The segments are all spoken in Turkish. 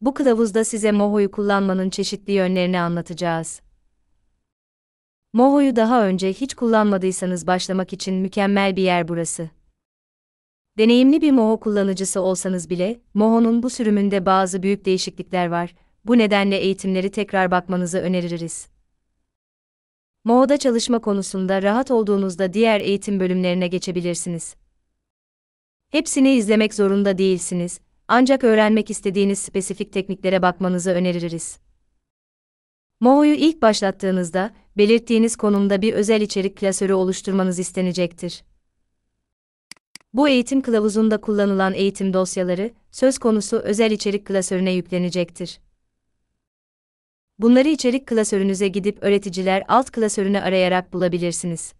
Bu kılavuzda size Moho'yu kullanmanın çeşitli yönlerini anlatacağız. Moho'yu daha önce hiç kullanmadıysanız başlamak için mükemmel bir yer burası. Deneyimli bir Moho kullanıcısı olsanız bile, Moho'nun bu sürümünde bazı büyük değişiklikler var, bu nedenle eğitimleri tekrar bakmanızı öneririz. Moho'da çalışma konusunda rahat olduğunuzda diğer eğitim bölümlerine geçebilirsiniz. Hepsini izlemek zorunda değilsiniz, ancak öğrenmek istediğiniz spesifik tekniklere bakmanızı öneririz. Moho'yu ilk başlattığınızda, belirttiğiniz konumda bir özel içerik klasörü oluşturmanız istenecektir. Bu eğitim kılavuzunda kullanılan eğitim dosyaları, söz konusu özel içerik klasörüne yüklenecektir. Bunları içerik klasörünüze gidip öğreticiler alt klasörünü arayarak bulabilirsiniz.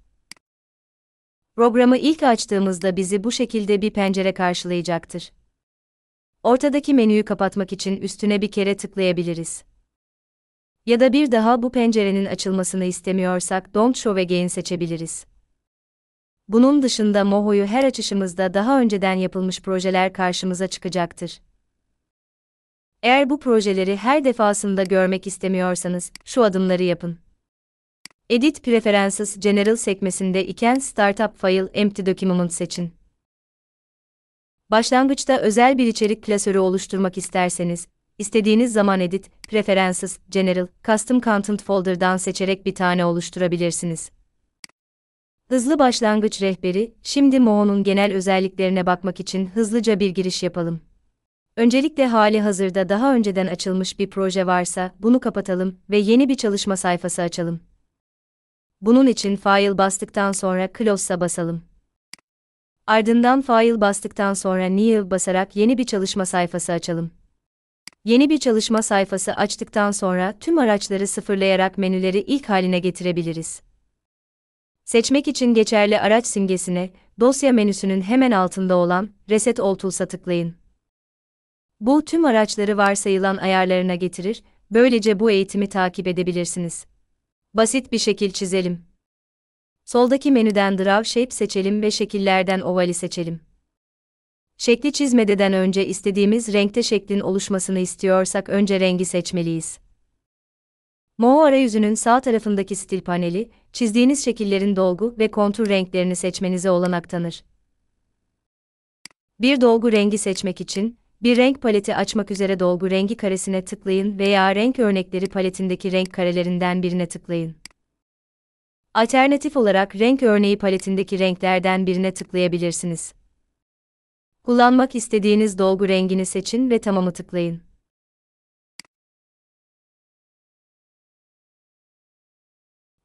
Programı ilk açtığımızda bizi bu şekilde bir pencere karşılayacaktır. Ortadaki menüyü kapatmak için üstüne bir kere tıklayabiliriz. Ya da bir daha bu pencerenin açılmasını istemiyorsak Don't Show Again seçebiliriz. Bunun dışında Moho'yu her açışımızda daha önceden yapılmış projeler karşımıza çıkacaktır. Eğer bu projeleri her defasında görmek istemiyorsanız şu adımları yapın. Edit Preferences General sekmesinde iken Startup File Empty Document seçin. Başlangıçta özel bir içerik klasörü oluşturmak isterseniz, istediğiniz zaman Edit, Preferences, General, Custom Content Folder'dan seçerek bir tane oluşturabilirsiniz. Hızlı başlangıç rehberi, şimdi Moho'nun genel özelliklerine bakmak için hızlıca bir giriş yapalım. Öncelikle hali hazırda daha önceden açılmış bir proje varsa bunu kapatalım ve yeni bir çalışma sayfası açalım. Bunun için File bastıktan sonra Close'a basalım. Ardından fail bastıktan sonra New basarak yeni bir çalışma sayfası açalım. Yeni bir çalışma sayfası açtıktan sonra tüm araçları sıfırlayarak menüleri ilk haline getirebiliriz. Seçmek için geçerli araç simgesine, dosya menüsünün hemen altında olan Reset All Tools'a tıklayın. Bu tüm araçları varsayılan ayarlarına getirir, böylece bu eğitimi takip edebilirsiniz. Basit bir şekil çizelim. Soldaki menüden Draw Shape seçelim ve şekillerden ovali seçelim. Şekli çizmeden önce istediğimiz renkte şeklin oluşmasını istiyorsak önce rengi seçmeliyiz. Moho arayüzünün sağ tarafındaki stil paneli, çizdiğiniz şekillerin dolgu ve kontur renklerini seçmenize olanak tanır. Bir dolgu rengi seçmek için, bir renk paleti açmak üzere dolgu rengi karesine tıklayın veya renk örnekleri paletindeki renk karelerinden birine tıklayın. Alternatif olarak renk örneği paletindeki renklerden birine tıklayabilirsiniz. Kullanmak istediğiniz dolgu rengini seçin ve tamamı tıklayın.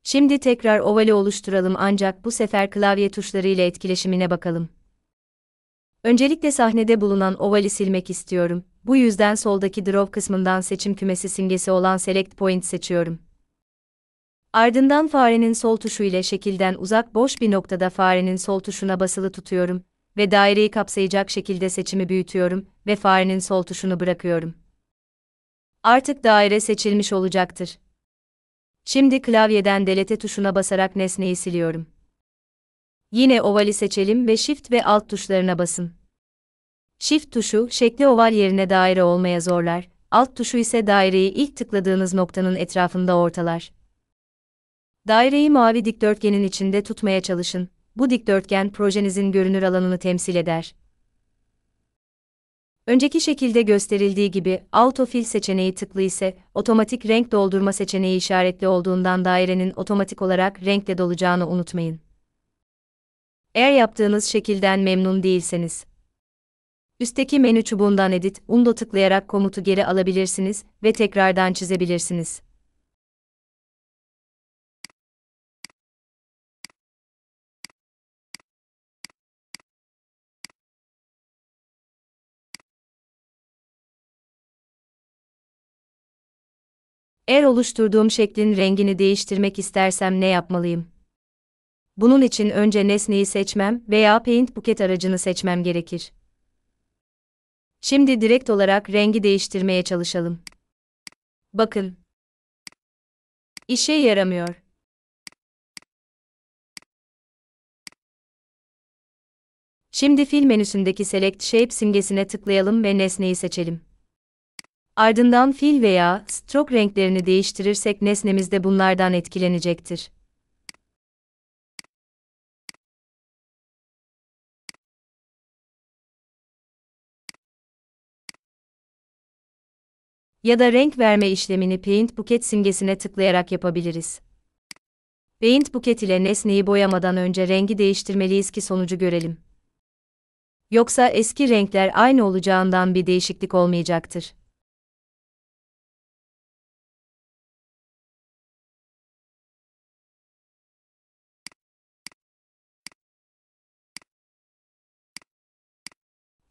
Şimdi tekrar ovali oluşturalım ancak bu sefer klavye tuşları ile etkileşimine bakalım. Öncelikle sahnede bulunan ovali silmek istiyorum. Bu yüzden soldaki draw kısmından seçim kümesi simgesi olan select point seçiyorum. Ardından farenin sol tuşu ile şekilden uzak boş bir noktada farenin sol tuşuna basılı tutuyorum ve daireyi kapsayacak şekilde seçimi büyütüyorum ve farenin sol tuşunu bırakıyorum. Artık daire seçilmiş olacaktır. Şimdi klavyeden delete tuşuna basarak nesneyi siliyorum. Yine ovali seçelim ve shift ve alt tuşlarına basın. Shift tuşu şekli oval yerine daire olmaya zorlar, alt tuşu ise daireyi ilk tıkladığınız noktanın etrafında ortalar. Daireyi mavi dikdörtgenin içinde tutmaya çalışın. Bu dikdörtgen projenizin görünür alanını temsil eder. Önceki şekilde gösterildiği gibi autofill seçeneği tıklı ise otomatik renk doldurma seçeneği işaretli olduğundan dairenin otomatik olarak renkle dolacağını unutmayın. Eğer yaptığınız şekilden memnun değilseniz üstteki menü çubuğundan edit undo tıklayarak komutu geri alabilirsiniz ve tekrardan çizebilirsiniz. Eğer oluşturduğum şeklin rengini değiştirmek istersem ne yapmalıyım? Bunun için önce nesneyi seçmem veya Paint Bucket aracını seçmem gerekir. Şimdi direkt olarak rengi değiştirmeye çalışalım. Bakın. İşe yaramıyor. Şimdi fil menüsündeki Select Shape simgesine tıklayalım ve nesneyi seçelim. Ardından fil veya stroke renklerini değiştirirsek nesnemiz de bunlardan etkilenecektir. Ya da renk verme işlemini Paint Bucket simgesine tıklayarak yapabiliriz. Paint Bucket ile nesneyi boyamadan önce rengi değiştirmeliyiz ki sonucu görelim. Yoksa eski renkler aynı olacağından bir değişiklik olmayacaktır.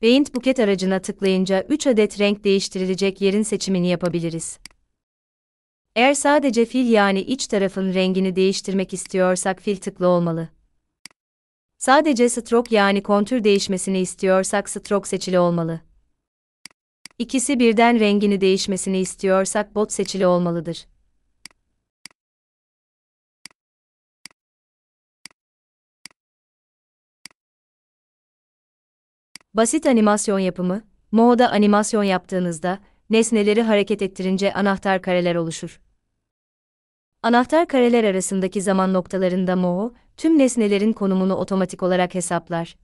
Paint Buket aracına tıklayınca 3 adet renk değiştirilecek yerin seçimini yapabiliriz. Eğer sadece fil yani iç tarafın rengini değiştirmek istiyorsak fil tıklı olmalı. Sadece stroke yani kontür değişmesini istiyorsak stroke seçili olmalı. İkisi birden rengini değişmesini istiyorsak bot seçili olmalıdır. Basit animasyon yapımı, Moho'da animasyon yaptığınızda, nesneleri hareket ettirince anahtar kareler oluşur. Anahtar kareler arasındaki zaman noktalarında Moho, tüm nesnelerin konumunu otomatik olarak hesaplar.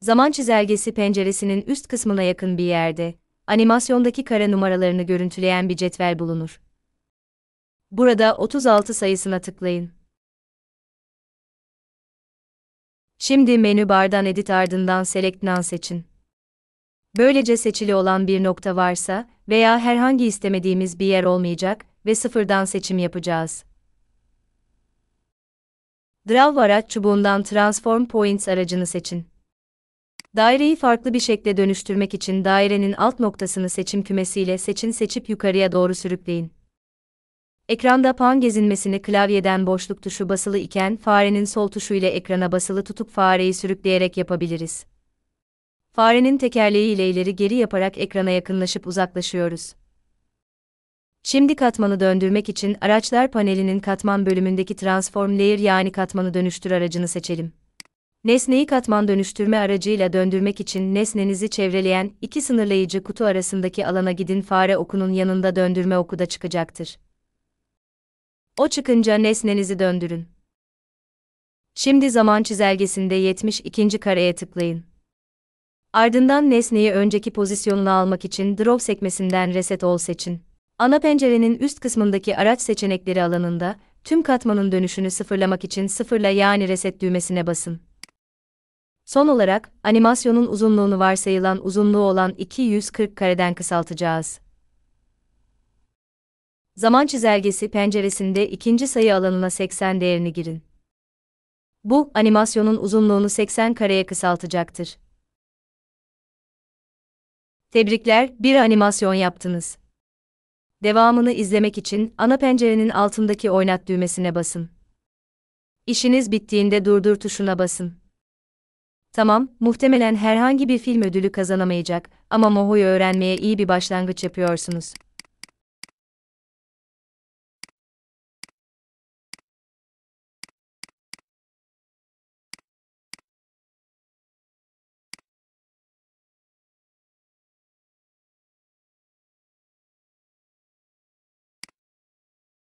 Zaman çizelgesi penceresinin üst kısmına yakın bir yerde, animasyondaki kare numaralarını görüntüleyen bir cetvel bulunur. Burada 36 sayısına tıklayın. Şimdi menü bardan edit ardından select none seçin. Böylece seçili olan bir nokta varsa veya herhangi istemediğimiz bir yer olmayacak ve sıfırdan seçim yapacağız. Draw araç çubuğundan Transform Points aracını seçin. Daireyi farklı bir şekle dönüştürmek için dairenin alt noktasını seçim kümesiyle seçin seçip yukarıya doğru sürükleyin. Ekranda pan gezinmesini klavyeden boşluk tuşu basılı iken farenin sol tuşu ile ekrana basılı tutup fareyi sürükleyerek yapabiliriz. Farenin tekerleği ile ileri geri yaparak ekrana yakınlaşıp uzaklaşıyoruz. Şimdi katmanı döndürmek için araçlar panelinin katman bölümündeki transform layer yani katmanı dönüştür aracını seçelim. Nesneyi katman dönüştürme aracıyla döndürmek için nesnenizi çevreleyen iki sınırlayıcı kutu arasındaki alana gidin fare okunun yanında döndürme oku da çıkacaktır. O çıkınca nesnenizi döndürün. Şimdi zaman çizelgesinde 72. kareye tıklayın. Ardından nesneyi önceki pozisyonuna almak için Drop sekmesinden Reset All seçin. Ana pencerenin üst kısmındaki araç seçenekleri alanında, tüm katmanın dönüşünü sıfırlamak için sıfırla yani reset düğmesine basın. Son olarak, animasyonun uzunluğunu varsayılan uzunluğu olan 240 kareden kısaltacağız zaman çizelgesi penceresinde ikinci sayı alanına 80 değerini girin. Bu, animasyonun uzunluğunu 80 kareye kısaltacaktır. Tebrikler, bir animasyon yaptınız. Devamını izlemek için ana pencerenin altındaki oynat düğmesine basın. İşiniz bittiğinde durdur tuşuna basın. Tamam, muhtemelen herhangi bir film ödülü kazanamayacak ama Moho'yu öğrenmeye iyi bir başlangıç yapıyorsunuz.